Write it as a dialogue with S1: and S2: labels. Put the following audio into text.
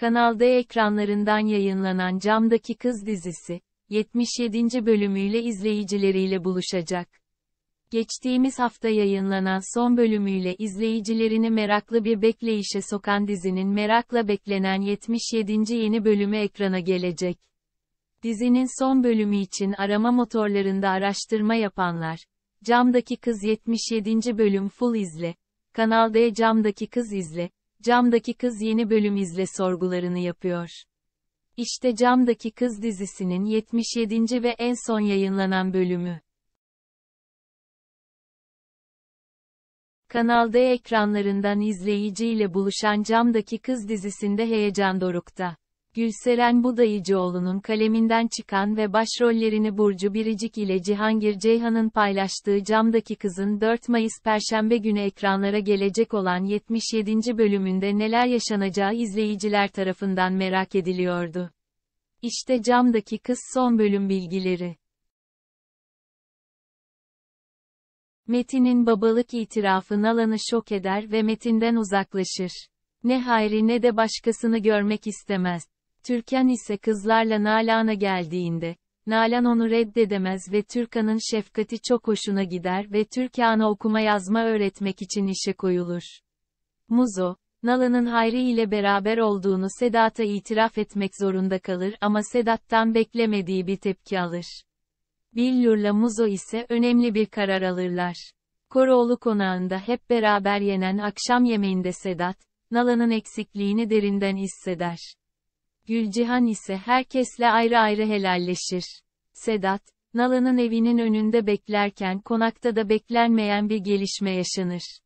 S1: Kanal D ekranlarından yayınlanan Camdaki Kız dizisi, 77. bölümüyle izleyicileriyle buluşacak. Geçtiğimiz hafta yayınlanan son bölümüyle izleyicilerini meraklı bir bekleyişe sokan dizinin merakla beklenen 77. yeni bölümü ekrana gelecek. Dizinin son bölümü için arama motorlarında araştırma yapanlar, Camdaki Kız 77. bölüm full izle, Kanal D Camdaki Kız izle, Camdaki Kız yeni bölüm izle sorgularını yapıyor.
S2: İşte Camdaki Kız dizisinin 77. ve en son yayınlanan bölümü. Kanal D ekranlarından izleyiciyle buluşan Camdaki Kız dizisinde heyecan dorukta. Gülseren
S1: Budayıcıoğlu'nun kaleminden çıkan ve başrollerini Burcu Biricik ile Cihangir Ceyhan'ın paylaştığı Camdaki Kız'ın 4 Mayıs Perşembe günü ekranlara gelecek olan 77. bölümünde neler yaşanacağı izleyiciler tarafından merak ediliyordu.
S2: İşte Camdaki Kız son bölüm bilgileri. Metin'in babalık itirafı Nalan'ı şok eder ve
S1: Metin'den uzaklaşır. Ne Hayri ne de başkasını görmek istemez. Türkan ise kızlarla Nalan'a geldiğinde, Nalan onu reddedemez ve Türkan'ın şefkati çok hoşuna gider ve Türkan'a okuma yazma öğretmek için işe koyulur. Muzo, Nalan'ın Hayri ile beraber olduğunu Sedat'a itiraf etmek zorunda kalır ama Sedat'tan beklemediği bir tepki alır. Billur'la Muzo ise önemli bir karar alırlar. Koroğlu konağında hep beraber yenen akşam yemeğinde Sedat, Nalan'ın eksikliğini derinden hisseder. Gülcihan ise herkesle ayrı ayrı helalleşir. Sedat, Nalan'ın evinin önünde
S2: beklerken konakta da beklenmeyen bir gelişme yaşanır.